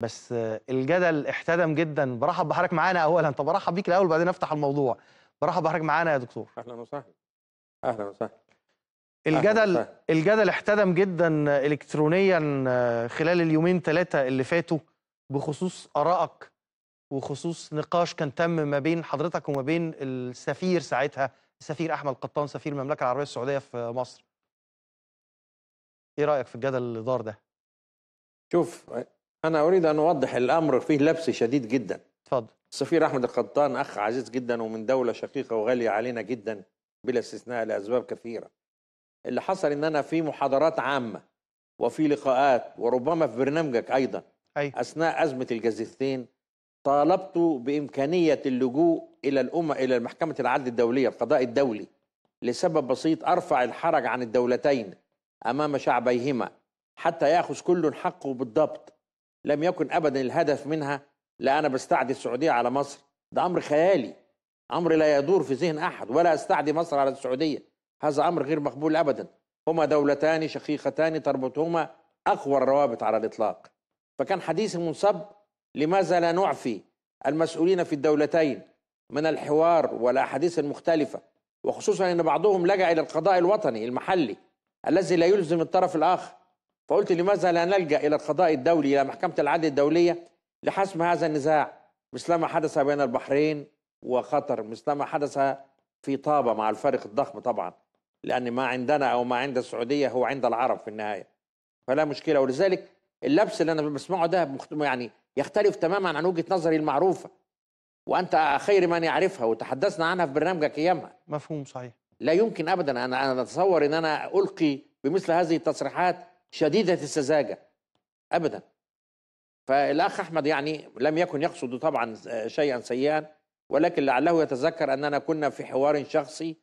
بس الجدل احتدم جدا برحب بحضرتك معانا اولا طب ارحب بيك الاول وبعدين افتح الموضوع برحب بحضرتك معانا يا دكتور اهلا وسهلا اهلا وسهلا الجدل أهلاً الجدل احتدم جدا الكترونيا خلال اليومين ثلاثه اللي فاتوا بخصوص ارائك وخصوص نقاش كان تم ما بين حضرتك وما بين السفير ساعتها السفير احمد قطان سفير المملكه العربيه السعوديه في مصر ايه رايك في الجدل اللي دار ده شوف أنا أريد أن أوضح الأمر فيه لبس شديد جدا تفضل. السفير أحمد القطان أخ عزيز جدا ومن دولة شقيقة وغالية علينا جدا بلا استثناء لأسباب كثيرة اللي حصل إن أنا في محاضرات عامة وفي لقاءات وربما في برنامجك أيضا أي. أثناء أزمة الجزيرتين طالبت بإمكانية اللجوء إلى الأمة إلى المحكمة العدل الدولية القضاء الدولي لسبب بسيط أرفع الحرج عن الدولتين أمام شعبيهما حتى يأخذ كل حقه بالضبط لم يكن ابدا الهدف منها لا انا بستعدي السعوديه على مصر ده امر خيالي امر لا يدور في ذهن احد ولا استعدي مصر على السعوديه هذا امر غير مقبول ابدا هما دولتان شقيقتان تربطهما اقوى الروابط على الاطلاق فكان حديثي منصب لماذا لا نعفي المسؤولين في الدولتين من الحوار والاحاديث المختلفه وخصوصا ان بعضهم لجا الى القضاء الوطني المحلي الذي لا يلزم الطرف الاخر فقلت لماذا لا نلجأ إلى القضاء الدولي إلى محكمة العدل الدولية لحسم هذا النزاع مثلما حدث بين البحرين وقطر مثلما حدث في طابة مع الفارق الضخم طبعا لأن ما عندنا أو ما عند السعودية هو عند العرب في النهاية فلا مشكلة ولذلك اللبس اللي أنا بسمعه ده يعني يختلف تماما عن وجهة نظري المعروفة وأنت خير من يعرفها وتحدثنا عنها في برنامجك أيامها مفهوم صحيح لا يمكن أبدا أنا أنا أتصور أن أنا ألقي بمثل هذه التصريحات شديده السذاجه ابدا فالاخ احمد يعني لم يكن يقصد طبعا شيئا سيئا ولكن لعله يتذكر اننا كنا في حوار شخصي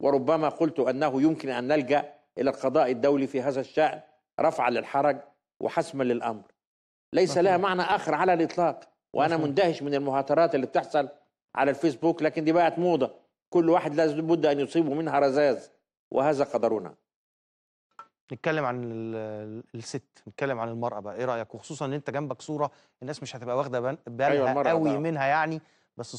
وربما قلت انه يمكن ان نلجا الى القضاء الدولي في هذا الشان رفعا للحرج وحسما للامر ليس لها معنى اخر على الاطلاق وانا مندهش من المهاترات اللي بتحصل على الفيسبوك لكن دي بقت موضه كل واحد بد ان يصيبه منها رذاذ وهذا قدرنا نتكلم عن الست نتكلم عن المرأة بقى إيه رأيك وخصوصا إن أنت جنبك صورة الناس مش هتبقى واخدة بالها أيوة قوي بقى. منها يعني بس